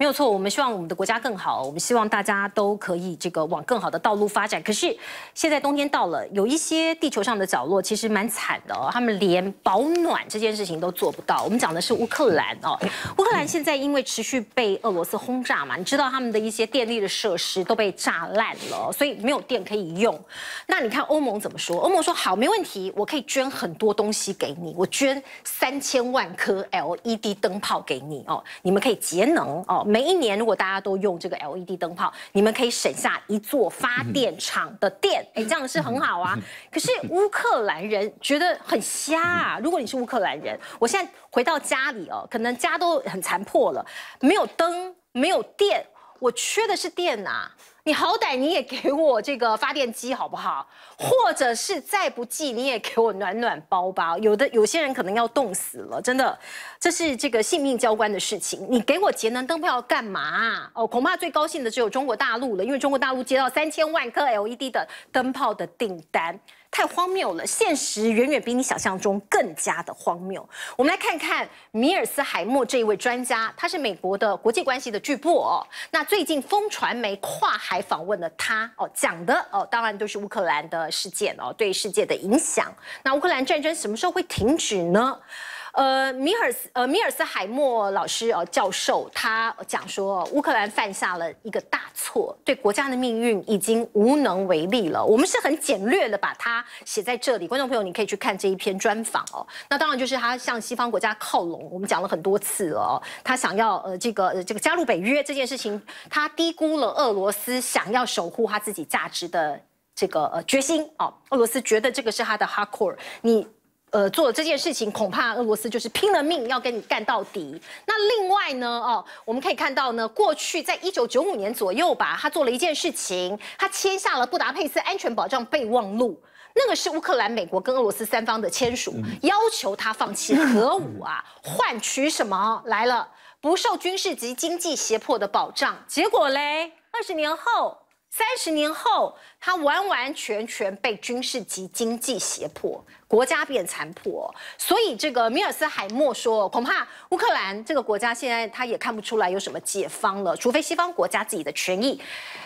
没有错，我们希望我们的国家更好，我们希望大家都可以这个往更好的道路发展。可是现在冬天到了，有一些地球上的角落其实蛮惨的，他们连保暖这件事情都做不到。我们讲的是乌克兰哦，乌克兰现在因为持续被俄罗斯轰炸嘛，你知道他们的一些电力的设施都被炸烂了，所以没有电可以用。那你看欧盟怎么说？欧盟说好，没问题，我可以捐很多东西给你，我捐三千万颗 LED 灯泡给你哦，你们可以节能哦。每一年，如果大家都用这个 LED 灯泡，你们可以省下一座发电厂的电，哎，这样是很好啊。可是乌克兰人觉得很瞎啊。如果你是乌克兰人，我现在回到家里哦，可能家都很残破了，没有灯，没有电，我缺的是电呐。你好歹你也给我这个发电机好不好？或者是再不济，你也给我暖暖包吧。有的有些人可能要冻死了，真的，这是这个性命交关的事情。你给我节能灯泡干嘛？哦，恐怕最高兴的只有中国大陆了，因为中国大陆接到三千万颗 LED 的灯泡的订单。太荒谬了！现实远远比你想象中更加的荒谬。我们来看看米尔斯海默这一位专家，他是美国的国际关系的巨擘哦。那最近风传媒跨海访问了他哦，讲的哦，当然都是乌克兰的事件哦，对世界的影响。那乌克兰战争什么时候会停止呢？呃，米尔斯呃，米尔斯海默老师呃教授他讲说，乌克兰犯下了一个大错，对国家的命运已经无能为力了。我们是很简略的把它写在这里，观众朋友你可以去看这一篇专访哦。那当然就是他向西方国家靠拢，我们讲了很多次哦，他想要呃这个呃这个加入北约这件事情，他低估了俄罗斯想要守护他自己价值的这个呃决心哦。俄罗斯觉得这个是他的 hard core，你。呃，做这件事情恐怕俄罗斯就是拼了命要跟你干到底。那另外呢，哦，我们可以看到呢，过去在一九九五年左右吧，他做了一件事情，他签下了布达佩斯安全保障备忘录，那个是乌克兰、美国跟俄罗斯三方的签署，要求他放弃核武啊，换取什么来了不受军事及经济胁迫的保障。结果嘞，二十年后。三十年后，他完完全全被军事及经济胁迫，国家变残破。所以，这个米尔斯海默说，恐怕乌克兰这个国家现在他也看不出来有什么解放了，除非西方国家自己的权益。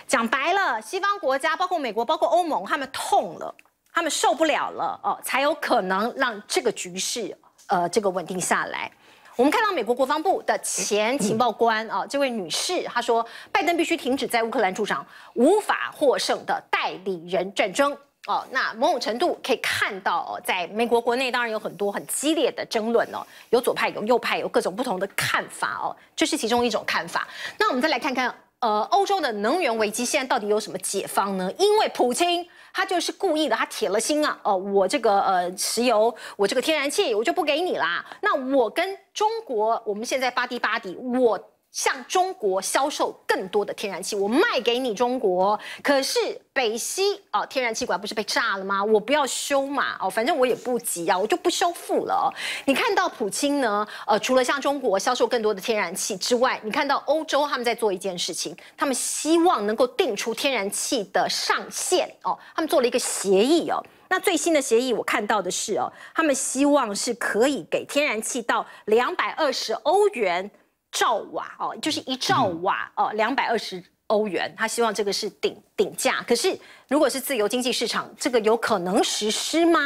讲白了，西方国家包括美国、包括欧盟，他们痛了，他们受不了了哦，才有可能让这个局势呃这个稳定下来。我们看到美国国防部的前情报官啊，这位女士她说，拜登必须停止在乌克兰驻场无法获胜的代理人战争哦。那某种程度可以看到，在美国国内当然有很多很激烈的争论哦，有左派，有右派，有各种不同的看法哦，这是其中一种看法。那我们再来看看，呃，欧洲的能源危机现在到底有什么解方呢？因为普京。他就是故意的，他铁了心啊！哦，我这个呃，石油，我这个天然气，我就不给你啦。那我跟中国，我们现在巴迪巴迪，我。向中国销售更多的天然气，我卖给你中国。可是北西哦，天然气管不是被炸了吗？我不要修嘛，哦，反正我也不急啊，我就不修复了。你看到普京呢？呃，除了向中国销售更多的天然气之外，你看到欧洲他们在做一件事情，他们希望能够定出天然气的上限哦。他们做了一个协议哦。那最新的协议，我看到的是哦，他们希望是可以给天然气到两百二十欧元。兆瓦哦，就是一兆瓦哦，两百二十欧元。他希望这个是顶顶价，可是如果是自由经济市场，这个有可能实施吗？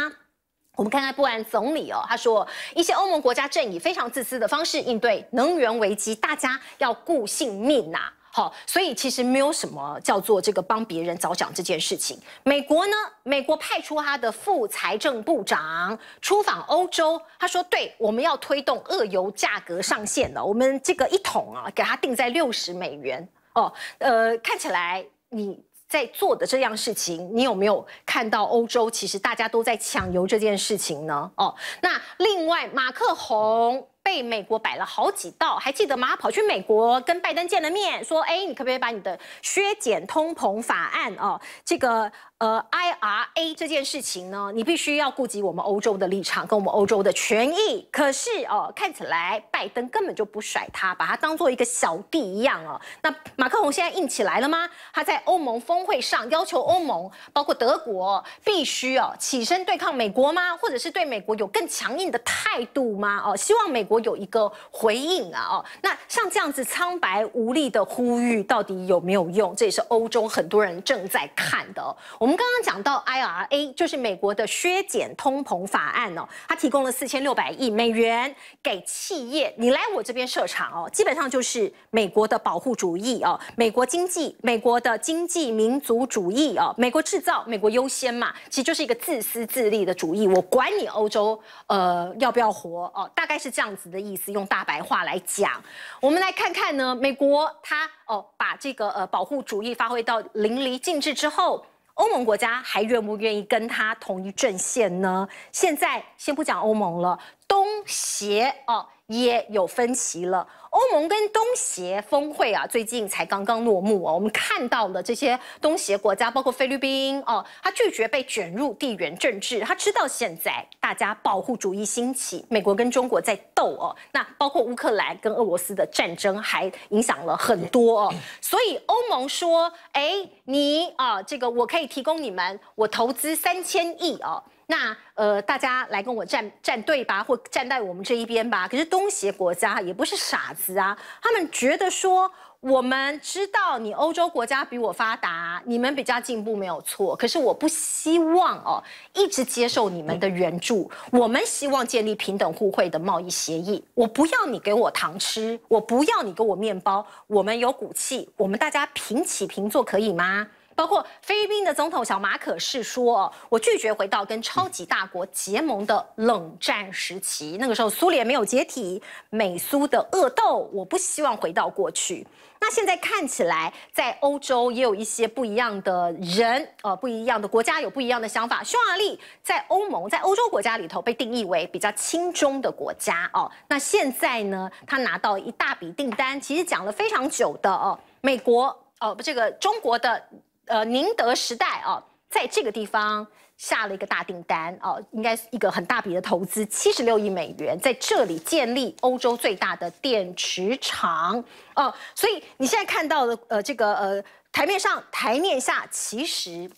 我们看看波兰总理哦，他说一些欧盟国家正以非常自私的方式应对能源危机，大家要顾性命呐。好，所以其实没有什么叫做这个帮别人着想这件事情。美国呢，美国派出他的副财政部长出访欧洲，他说：“对，我们要推动二油价格上限了，我们这个一桶啊，给他定在六十美元。”哦，呃，看起来你在做的这样事情，你有没有看到欧洲其实大家都在抢油这件事情呢？哦，那另外马克宏。被美国摆了好几道，还记得吗？跑去美国跟拜登见了面，说：“哎，你可不可以把你的削减通膨法案啊，这个？”呃，IRA 这件事情呢，你必须要顾及我们欧洲的立场跟我们欧洲的权益。可是哦，看起来拜登根本就不甩他，把他当做一个小弟一样哦。那马克龙现在硬起来了吗？他在欧盟峰会上要求欧盟，包括德国，必须哦起身对抗美国吗？或者是对美国有更强硬的态度吗？哦，希望美国有一个回应啊哦。那像这样子苍白无力的呼吁，到底有没有用？这也是欧洲很多人正在看的。我们刚刚讲到 IRA，就是美国的削减通膨法案哦，它提供了四千六百亿美元给企业，你来我这边设厂哦，基本上就是美国的保护主义哦，美国经济、美国的经济民族主义哦，美国制造、美国优先嘛，其实就是一个自私自利的主义，我管你欧洲呃要不要活哦，大概是这样子的意思。用大白话来讲，我们来看看呢，美国它哦把这个呃保护主义发挥到淋漓尽致之后。欧盟国家还愿不愿意跟他同一阵线呢？现在先不讲欧盟了，东协哦也有分歧了。欧盟跟东协峰会啊，最近才刚刚落幕哦。我们看到了这些东协国家，包括菲律宾哦，他拒绝被卷入地缘政治，他知道现在大家保护主义兴起，美国跟中国在斗哦，那包括乌克兰跟俄罗斯的战争还影响了很多哦，所以欧盟说，哎，你啊，这个我可以提供你们，我投资三千亿哦。那呃，大家来跟我站站队吧，或站在我们这一边吧。可是东协国家也不是傻子啊，他们觉得说，我们知道你欧洲国家比我发达，你们比较进步没有错。可是我不希望哦，一直接受你们的援助，我们希望建立平等互惠的贸易协议。我不要你给我糖吃，我不要你给我面包，我们有骨气，我们大家平起平坐可以吗？包括菲律宾的总统小马可是说：“我拒绝回到跟超级大国结盟的冷战时期，那个时候苏联没有解体，美苏的恶斗，我不希望回到过去。那现在看起来，在欧洲也有一些不一样的人，呃，不一样的国家有不一样的想法。匈牙利在欧盟，在欧洲国家里头被定义为比较亲中的国家哦。那现在呢，他拿到一大笔订单，其实讲了非常久的哦，美国哦，不，这个中国的。”呃，宁德时代哦，在这个地方下了一个大订单哦，应该是一个很大笔的投资，七十六亿美元，在这里建立欧洲最大的电池厂哦。所以你现在看到的呃，这个呃，台面上、台面下，其实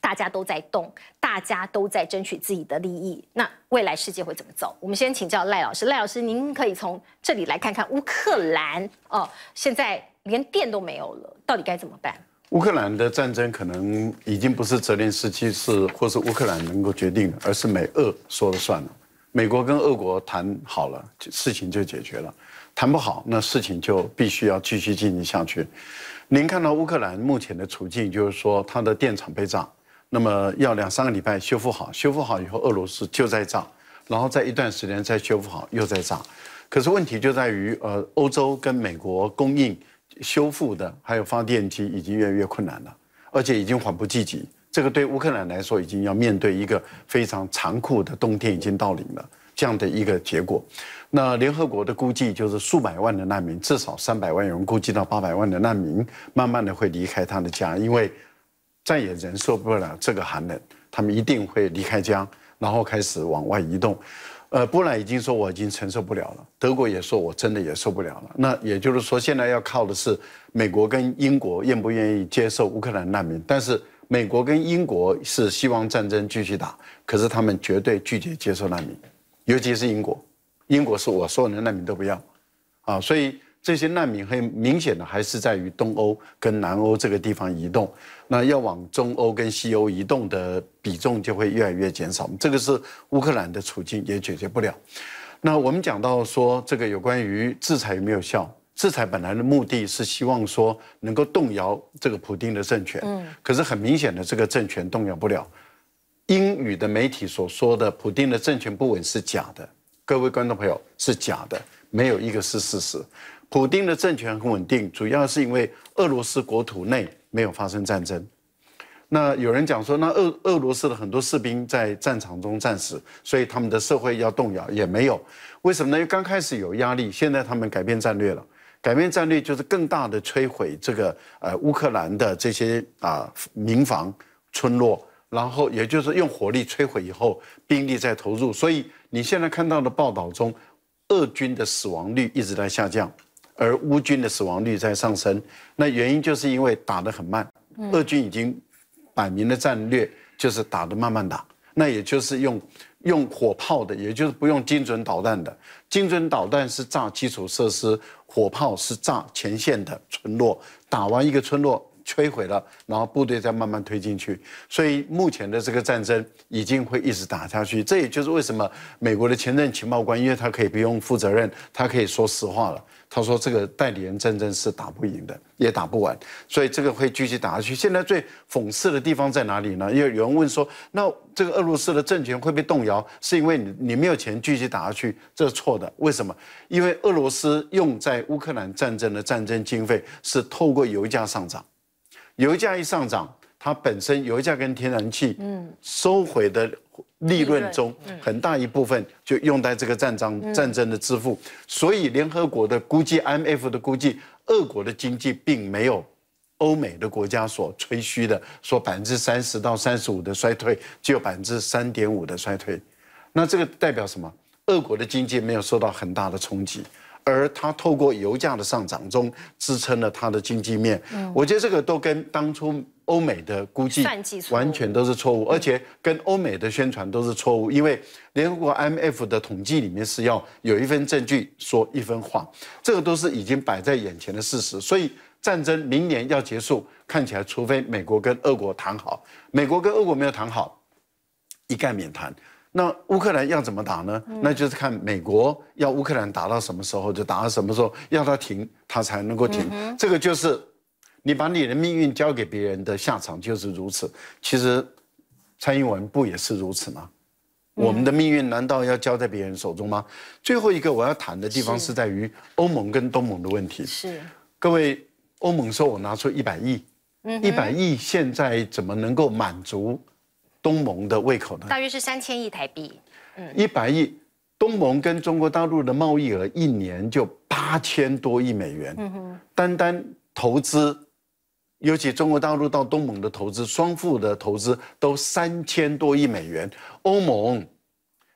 大家都在动，大家都在争取自己的利益。那未来世界会怎么走？我们先请教赖老师，赖老师，您可以从这里来看看乌克兰哦，现在连电都没有了，到底该怎么办？乌克兰的战争可能已经不是泽连斯基是或是乌克兰能够决定的，而是美俄说了算了。美国跟俄国谈好了，事情就解决了；谈不好，那事情就必须要继续进行下去。您看到乌克兰目前的处境，就是说它的电厂被炸，那么要两三个礼拜修复好，修复好以后俄罗斯就在炸，然后在一段时间再修复好又在炸。可是问题就在于，呃，欧洲跟美国供应。修复的还有发电机已经越来越困难了，而且已经缓不济急。这个对乌克兰来说已经要面对一个非常残酷的冬天已经到临了这样的一个结果。那联合国的估计就是数百万的难民，至少三百万人，估计到八百万的难民，慢慢的会离开他的家，因为再也忍受不了这个寒冷，他们一定会离开家，然后开始往外移动。呃，波兰已经说我已经承受不了了，德国也说我真的也受不了了。那也就是说，现在要靠的是美国跟英国愿不愿意接受乌克兰难民。但是美国跟英国是希望战争继续打，可是他们绝对拒绝接受难民，尤其是英国，英国是我所有的难民都不要，啊，所以。这些难民很明显的还是在于东欧跟南欧这个地方移动，那要往中欧跟西欧移动的比重就会越来越减少。这个是乌克兰的处境也解决不了。那我们讲到说这个有关于制裁有没有效？制裁本来的目的是希望说能够动摇这个普丁的政权，可是很明显的这个政权动摇不了。英语的媒体所说的普丁的政权不稳是假的，各位观众朋友是假的，没有一个是事实。普丁的政权很稳定，主要是因为俄罗斯国土内没有发生战争。那有人讲说，那俄俄罗斯的很多士兵在战场中战死，所以他们的社会要动摇也没有。为什么呢？因为刚开始有压力，现在他们改变战略了。改变战略就是更大的摧毁这个呃乌克兰的这些啊民房、村落，然后也就是用火力摧毁以后，兵力再投入。所以你现在看到的报道中，俄军的死亡率一直在下降。而乌军的死亡率在上升，那原因就是因为打得很慢。俄军已经摆明了战略，就是打得慢慢打，那也就是用用火炮的，也就是不用精准导弹的。精准导弹是炸基础设施，火炮是炸前线的村落。打完一个村落。摧毁了，然后部队再慢慢推进去，所以目前的这个战争已经会一直打下去。这也就是为什么美国的前任情报官，因为他可以不用负责任，他可以说实话了。他说这个代理人战争是打不赢的，也打不完，所以这个会继续打下去。现在最讽刺的地方在哪里呢？因为有人问说，那这个俄罗斯的政权会被动摇，是因为你你没有钱继续打下去？这是错的。为什么？因为俄罗斯用在乌克兰战争的战争经费是透过油价上涨。油价一上涨，它本身油价跟天然气嗯收回的利润中很大一部分就用在这个战争战争的支付，所以联合国的估计，IMF 的估计，俄国的经济并没有欧美的国家所吹嘘的说百分之三十到三十五的衰退，只有百分之三点五的衰退，那这个代表什么？俄国的经济没有受到很大的冲击。而它透过油价的上涨中支撑了它的经济面，我觉得这个都跟当初欧美的估计完全都是错误，而且跟欧美的宣传都是错误，因为联合国 MF 的统计里面是要有一份证据说一分话，这个都是已经摆在眼前的事实。所以战争明年要结束，看起来除非美国跟俄国谈好，美国跟俄国没有谈好，一概免谈。那乌克兰要怎么打呢？那就是看美国要乌克兰打到什么时候就打到什么时候，要他停他才能够停。这个就是你把你的命运交给别人的下场就是如此。其实蔡英文不也是如此吗？我们的命运难道要交在别人手中吗？最后一个我要谈的地方是在于欧盟跟东盟的问题。是，各位，欧盟说我拿出一百亿，一百亿现在怎么能够满足？东盟的胃口呢？大约是三千亿台币，一百亿。东盟跟中国大陆的贸易额一年就八千多亿美元。嗯哼，单单投资，尤其中国大陆到东盟的投资，双付的投资都三千多亿美元。欧盟，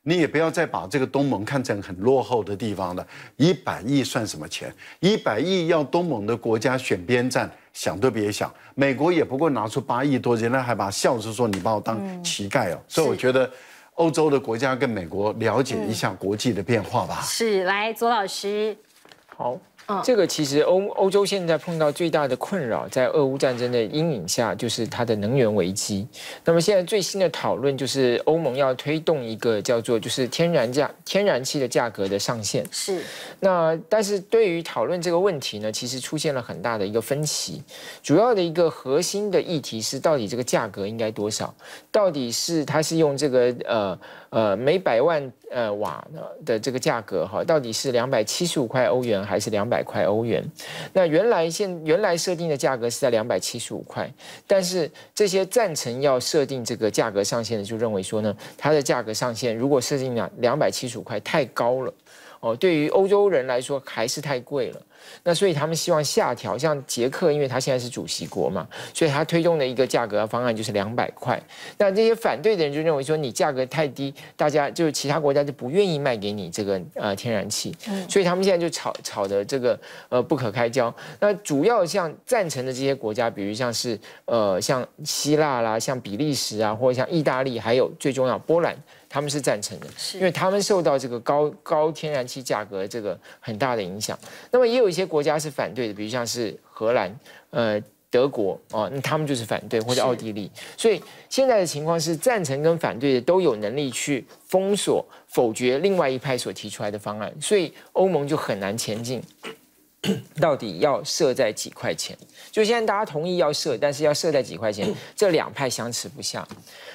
你也不要再把这个东盟看成很落后的地方了。一百亿算什么钱？一百亿要东盟的国家选边站。想都别想，美国也不过拿出八亿多，人家还把笑着说你把我当乞丐哦，所以我觉得欧洲的国家跟美国了解一下国际的变化吧。是，来左老师，好。这个其实欧欧洲现在碰到最大的困扰，在俄乌战争的阴影下，就是它的能源危机。那么现在最新的讨论就是欧盟要推动一个叫做就是天然价天然气的价格的上限。是。那但是对于讨论这个问题呢，其实出现了很大的一个分歧。主要的一个核心的议题是到底这个价格应该多少？到底是它是用这个呃呃每百万。呃瓦呢的这个价格哈，到底是两百七十五块欧元还是两百块欧元？那原来现原来设定的价格是在两百七十五块，但是这些赞成要设定这个价格上限的就认为说呢，它的价格上限如果设定两两百七十五块太高了，哦，对于欧洲人来说还是太贵了。那所以他们希望下调，像捷克，因为他现在是主席国嘛，所以他推动的一个价格方案就是两百块。那这些反对的人就认为说，你价格太低，大家就是其他国家就不愿意卖给你这个呃天然气，所以他们现在就吵吵的这个呃不可开交。那主要像赞成的这些国家，比如像是呃像希腊啦，像比利时啊，或者像意大利，还有最重要波兰。他们是赞成的，是因为他们受到这个高高天然气价格这个很大的影响。那么也有一些国家是反对的，比如像是荷兰、呃德国啊，那他们就是反对，或者奥地利。所以现在的情况是，赞成跟反对的都有能力去封锁、否决另外一派所提出来的方案，所以欧盟就很难前进。到底要设在几块钱？就现在大家同意要设，但是要设在几块钱，这两派相持不下。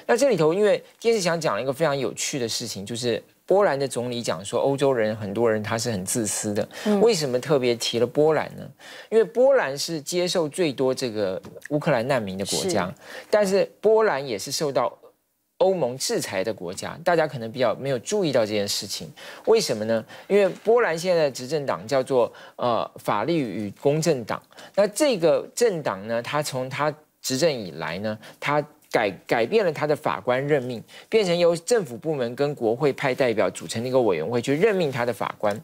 那这里头，因为电视想讲一个非常有趣的事情，就是波兰的总理讲说，欧洲人很多人他是很自私的。为什么特别提了波兰呢？因为波兰是接受最多这个乌克兰难民的国家，但是波兰也是受到。欧盟制裁的国家，大家可能比较没有注意到这件事情，为什么呢？因为波兰现在的执政党叫做呃法律与公正党，那这个政党呢，它从它执政以来呢，它改改变了他的法官任命，变成由政府部门跟国会派代表组成的一个委员会去任命他的法官，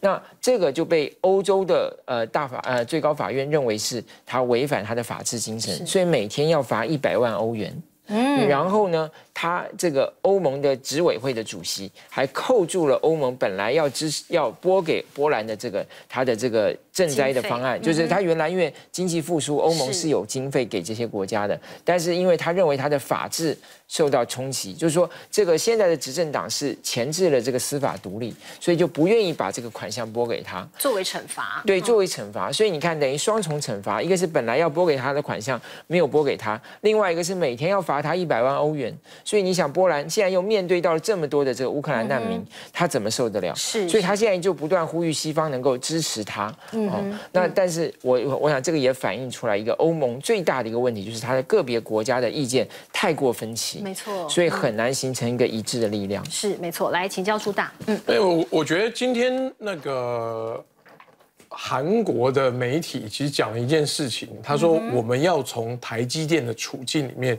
那这个就被欧洲的呃大法呃最高法院认为是他违反他的法治精神，所以每天要罚一百万欧元。嗯，然后呢？他这个欧盟的执委会的主席还扣住了欧盟本来要支要拨给波兰的这个他的这个赈灾的方案，就是他原来因为经济复苏，欧盟是有经费给这些国家的，但是因为他认为他的法治受到冲击，就是说这个现在的执政党是钳制了这个司法独立，所以就不愿意把这个款项拨给他作为惩罚。对，作为惩罚。所以你看，等于双重惩罚，一个是本来要拨给他的款项没有拨给他，另外一个是每天要罚他一百万欧元。所以你想，波兰现在又面对到了这么多的这个乌克兰难民，他怎么受得了？是，所以他现在就不断呼吁西方能够支持他。嗯那但是我我想，这个也反映出来一个欧盟最大的一个问题，就是他的个别国家的意见太过分歧，没错，所以很难形成一个一致的力量。是，没错。来请教出大，嗯，对我我觉得今天那个韩国的媒体其实讲了一件事情，他说我们要从台积电的处境里面。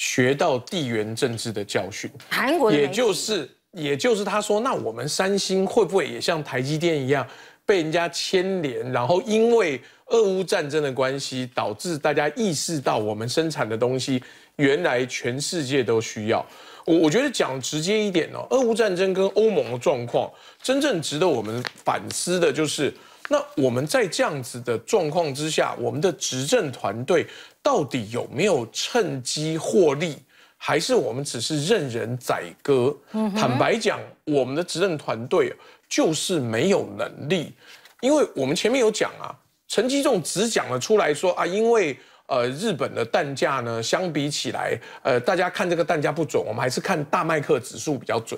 学到地缘政治的教训，韩国，也就是也就是他说，那我们三星会不会也像台积电一样被人家牵连？然后因为俄乌战争的关系，导致大家意识到我们生产的东西原来全世界都需要。我我觉得讲直接一点哦，俄乌战争跟欧盟的状况，真正值得我们反思的就是。那我们在这样子的状况之下，我们的执政团队到底有没有趁机获利，还是我们只是任人宰割？坦白讲，我们的执政团队就是没有能力。因为我们前面有讲啊，陈其仲只讲了出来说啊，因为呃日本的蛋价呢，相比起来，呃大家看这个蛋价不准，我们还是看大麦克指数比较准。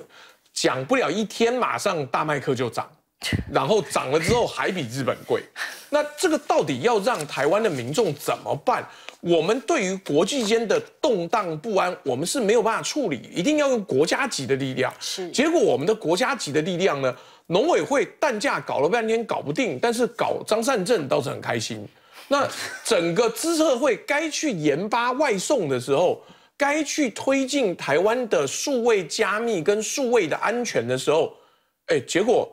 讲不了一天，马上大麦克就涨。然后涨了之后还比日本贵，那这个到底要让台湾的民众怎么办？我们对于国际间的动荡不安，我们是没有办法处理，一定要用国家级的力量。是，结果我们的国家级的力量呢，农委会蛋价搞了半天搞不定，但是搞张善政倒是很开心。那整个资策会该去研发外送的时候，该去推进台湾的数位加密跟数位的安全的时候，哎，结果。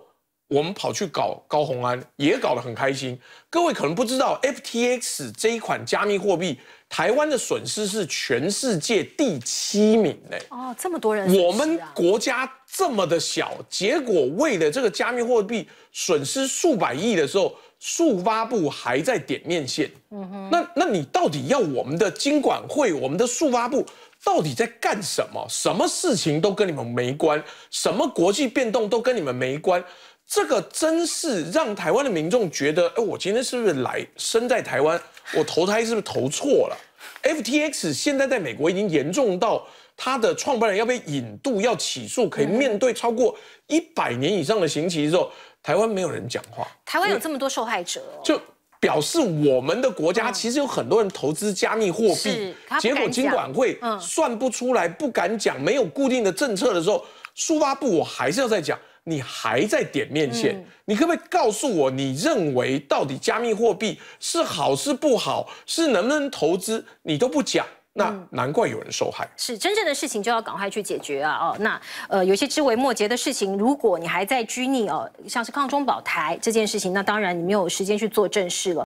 我们跑去搞高洪安也搞得很开心。各位可能不知道，FTX 这一款加密货币，台湾的损失是全世界第七名呢。哦，这么多人，我们国家这么的小，结果为了这个加密货币损失数百亿的时候，速发部还在点面线。嗯哼，那那你到底要我们的金管会，我们的速发部到底在干什么？什么事情都跟你们没关，什么国际变动都跟你们没关。这个真是让台湾的民众觉得，哎，我今天是不是来生在台湾？我投胎是不是投错了？FTX 现在在美国已经严重到他的创办人要被引渡、要起诉，可以面对超过一百年以上的刑期的后，候，台湾没有人讲话。台湾有这么多受害者，就表示我们的国家其实有很多人投资加密货币，结果金管会算不出来、不敢讲、没有固定的政策的时候，苏拉布我还是要再讲。你还在点面线，你可不可以告诉我，你认为到底加密货币是好是不好，是能不能投资，你都不讲，那难怪有人受害。是真正的事情就要赶快去解决啊！哦，那呃，有些枝微末节的事情，如果你还在拘泥哦，像是抗中保台这件事情，那当然你没有时间去做正事了。